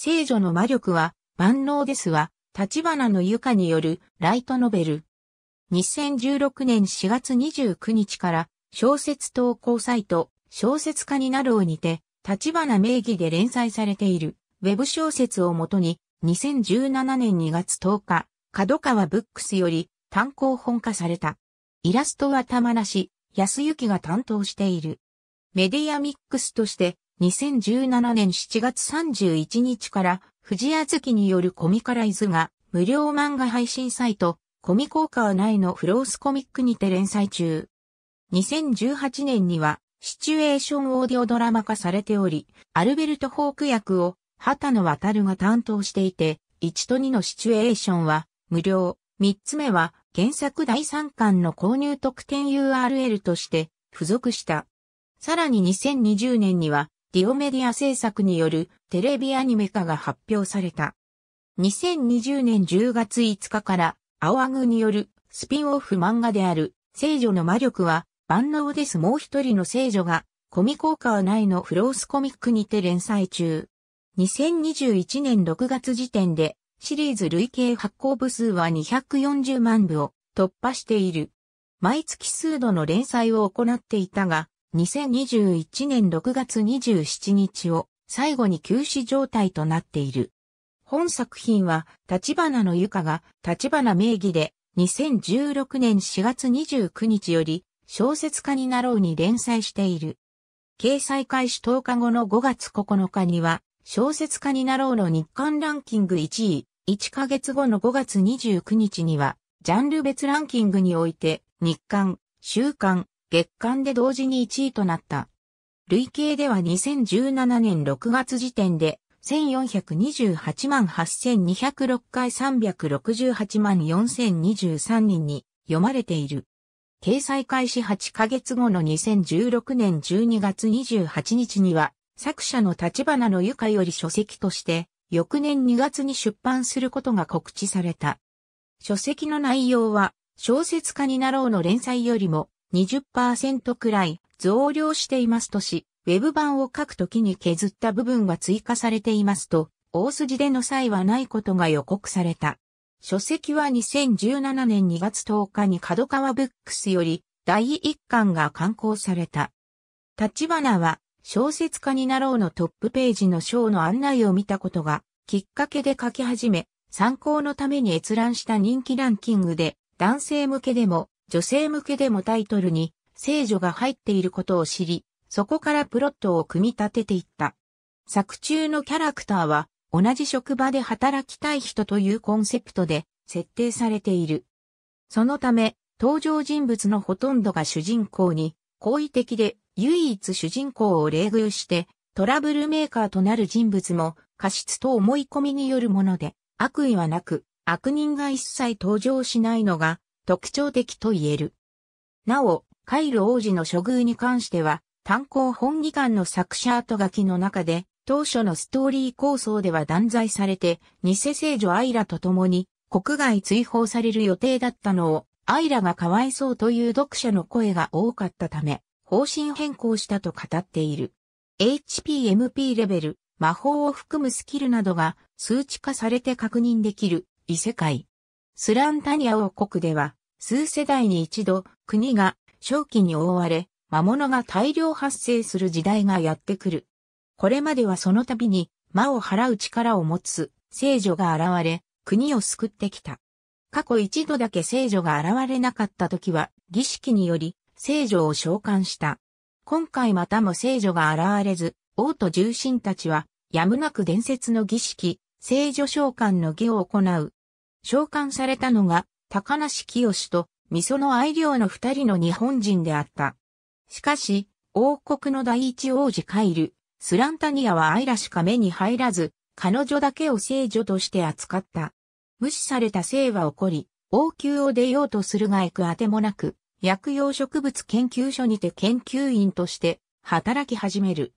聖女の魔力は、万能ですは、立花の床によるライトノベル。2016年4月29日から小説投稿サイト小説家になるをにて立花名義で連載されているウェブ小説をもとに2017年2月10日角川ブックスより単行本化された。イラストは玉梨、安幸が担当している。メディアミックスとして2017年7月31日から、藤屋月によるコミカライズが、無料漫画配信サイト、コミコーカー内のフロースコミックにて連載中。2018年には、シチュエーションオーディオドラマ化されており、アルベルト・ホーク役を、畑野渡が担当していて、1と2のシチュエーションは、無料。3つ目は、原作第3巻の購入特典 URL として、付属した。さらに2020年には、ディオメディア制作によるテレビアニメ化が発表された。2020年10月5日から、青アグによるスピンオフ漫画である、聖女の魔力は、万能ですもう一人の聖女が、コミ効果はないのフロースコミックにて連載中。2021年6月時点で、シリーズ累計発行部数は240万部を突破している。毎月数度の連載を行っていたが、2021年6月27日を最後に休止状態となっている。本作品は、立花の床が、立花名義で、2016年4月29日より、小説家になろうに連載している。掲載開始10日後の5月9日には、小説家になろうの日刊ランキング1位、1ヶ月後の5月29日には、ジャンル別ランキングにおいて、日刊、週刊、月間で同時に1位となった。累計では2017年6月時点で1428万8206回368万4023人に読まれている。掲載開始8ヶ月後の2016年12月28日には作者の立花のゆかより書籍として翌年2月に出版することが告知された。書籍の内容は小説家になろうの連載よりも20%くらい増量していますとし、ウェブ版を書くときに削った部分は追加されていますと、大筋での際はないことが予告された。書籍は2017年2月10日に角川ブックスより第1巻が刊行された。立花は小説家になろうのトップページの章の案内を見たことがきっかけで書き始め、参考のために閲覧した人気ランキングで男性向けでも女性向けでもタイトルに聖女が入っていることを知り、そこからプロットを組み立てていった。作中のキャラクターは同じ職場で働きたい人というコンセプトで設定されている。そのため、登場人物のほとんどが主人公に、好意的で唯一主人公を冷遇して、トラブルメーカーとなる人物も過失と思い込みによるもので、悪意はなく、悪人が一切登場しないのが特徴的と言える。なお、カイル王子の処遇に関しては、単行本議官の作者後書きの中で、当初のストーリー構想では断罪されて、偽聖女アイラと共に国外追放される予定だったのを、アイラがかわいそうという読者の声が多かったため、方針変更したと語っている。HPMP レベル、魔法を含むスキルなどが数値化されて確認できる異世界。スランタニア王国では数世代に一度、国が正気に覆われ、魔物が大量発生する時代がやってくる。これまではその度に魔を払う力を持つ聖女が現れ、国を救ってきた。過去一度だけ聖女が現れなかった時は、儀式により聖女を召喚した。今回またも聖女が現れず、王と重臣たちは、やむなく伝説の儀式、聖女召喚の儀を行う。召喚されたのが、高梨清と味噌の愛良の二人の日本人であった。しかし、王国の第一王子カイル、スランタニアは愛らしか目に入らず、彼女だけを聖女として扱った。無視された性は起こり、王宮を出ようとするが行くあてもなく、薬用植物研究所にて研究員として働き始める。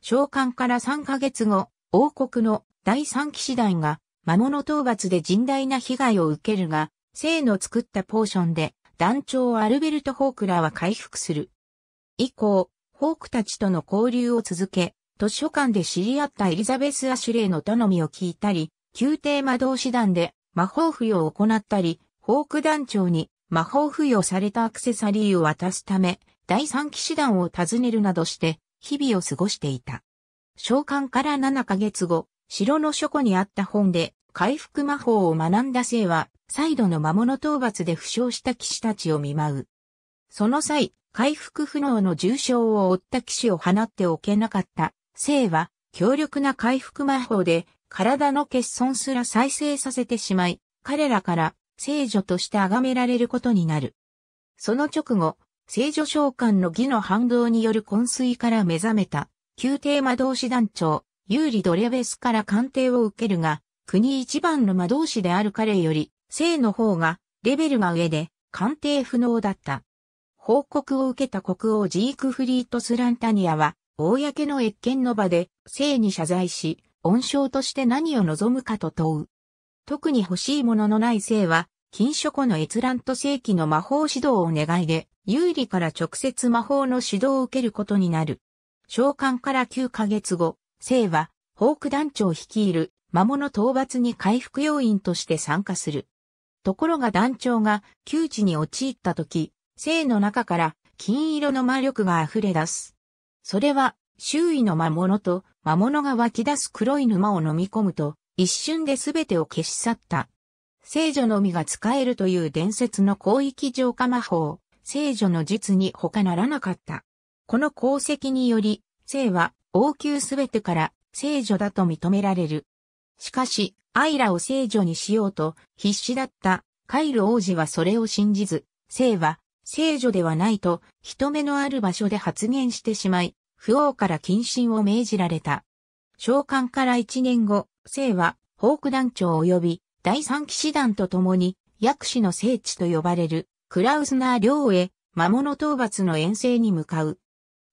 召喚から3ヶ月後、王国の第三騎士団が魔物討伐で甚大な被害を受けるが、生の作ったポーションで、団長アルベルト・ホークラは回復する。以降、ホークたちとの交流を続け、図書館で知り合ったエリザベス・アシュレイの頼みを聞いたり、宮廷魔導士団で魔法付与を行ったり、ホーク団長に魔法付与されたアクセサリーを渡すため、第三騎士団を訪ねるなどして、日々を過ごしていた。召喚から7ヶ月後、城の書庫にあった本で、回復魔法を学んだ生は、再度の魔物討伐で負傷した騎士たちを見舞う。その際、回復不能の重傷を負った騎士を放っておけなかった。生は、強力な回復魔法で、体の欠損すら再生させてしまい、彼らから聖女として崇められることになる。その直後、聖女召喚の義の反動による昏睡から目覚めた、宮廷魔導士団長、ユーリ・ドレベスから鑑定を受けるが、国一番の魔導士である彼より、生の方が、レベルが上で、鑑定不能だった。報告を受けた国王ジークフリート・スランタニアは、公の越見の場で、生に謝罪し、恩賞として何を望むかと問う。特に欲しいもののない生は、禁書庫の閲覧と正規の魔法指導を願いで、有利から直接魔法の指導を受けることになる。召喚から9ヶ月後、生は、ホーク団長率いる魔物討伐に回復要員として参加する。ところが団長が窮地に陥った時、生の中から金色の魔力が溢れ出す。それは周囲の魔物と魔物が湧き出す黒い沼を飲み込むと一瞬で全てを消し去った。聖女のみが使えるという伝説の広域浄化魔法、聖女の術に他ならなかった。この功績により、生は王宮すべてから聖女だと認められる。しかし、アイラを聖女にしようと必死だったカイル王子はそれを信じず、聖は聖女ではないと人目のある場所で発言してしまい、不王から謹慎を命じられた。召喚から一年後、聖はホーク団長及び第三騎士団と共に薬師の聖地と呼ばれるクラウスナー領へ魔物討伐の遠征に向かう。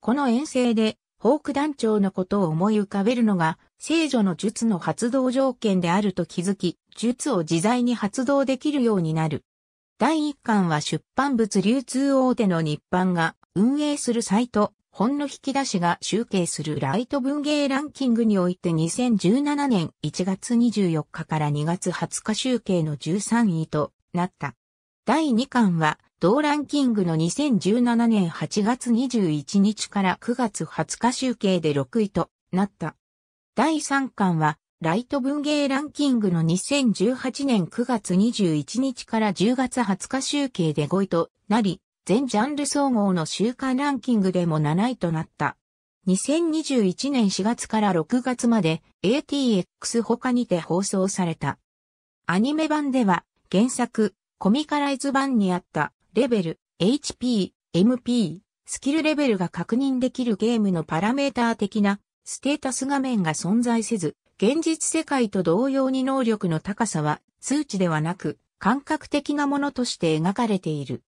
この遠征でホーク団長のことを思い浮かべるのが、聖女の術の発動条件であると気づき、術を自在に発動できるようになる。第1巻は出版物流通大手の日版が運営するサイト、本の引き出しが集計するライト文芸ランキングにおいて2017年1月24日から2月20日集計の13位となった。第2巻は同ランキングの2017年8月21日から9月20日集計で6位となった。第3巻は、ライト文芸ランキングの2018年9月21日から10月20日集計で5位となり、全ジャンル総合の週間ランキングでも7位となった。2021年4月から6月まで ATX 他にて放送された。アニメ版では、原作、コミカライズ版にあったレベル、HP、MP、スキルレベルが確認できるゲームのパラメーター的なステータス画面が存在せず、現実世界と同様に能力の高さは数値ではなく感覚的なものとして描かれている。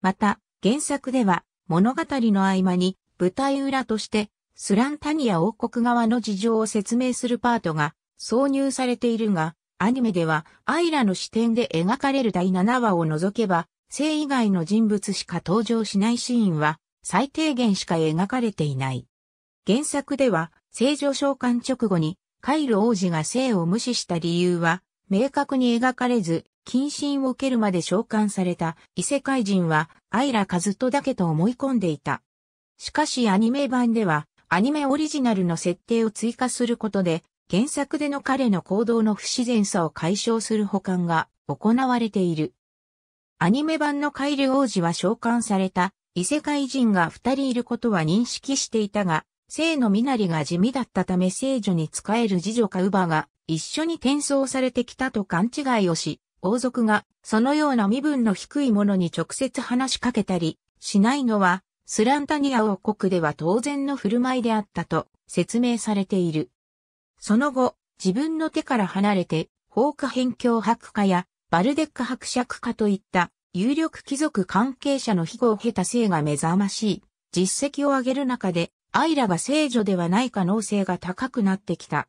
また、原作では物語の合間に舞台裏としてスランタニア王国側の事情を説明するパートが挿入されているが、アニメではアイラの視点で描かれる第7話を除けば性以外の人物しか登場しないシーンは最低限しか描かれていない。原作では、正常召喚直後にカイル王子が性を無視した理由は明確に描かれず、謹慎を受けるまで召喚された異世界人はアイラカズトだけと思い込んでいた。しかしアニメ版ではアニメオリジナルの設定を追加することで原作での彼の行動の不自然さを解消する保管が行われている。アニメ版のカイル王子は召喚された異世界人が二人いることは認識していたが、性の身なりが地味だったため聖女に仕える次女カウバが一緒に転送されてきたと勘違いをし、王族がそのような身分の低い者に直接話しかけたりしないのはスランタニア王国では当然の振る舞いであったと説明されている。その後、自分の手から離れて、放火辺境白化やバルデック伯爵家といった有力貴族関係者の庇護を経た性が目覚ましい実績を上げる中で、アイラが聖女ではない可能性が高くなってきた。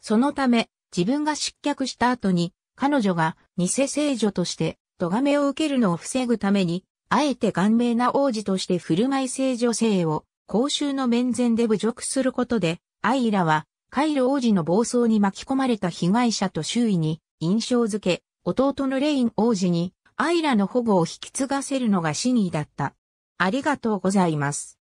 そのため、自分が失脚した後に、彼女が偽聖女として、咎めを受けるのを防ぐために、あえて顔面な王子として振る舞い聖女性を、公衆の面前で侮辱することで、アイラは、カイロ王子の暴走に巻き込まれた被害者と周囲に印象づけ、弟のレイン王子に、アイラの保護を引き継がせるのがシニだった。ありがとうございます。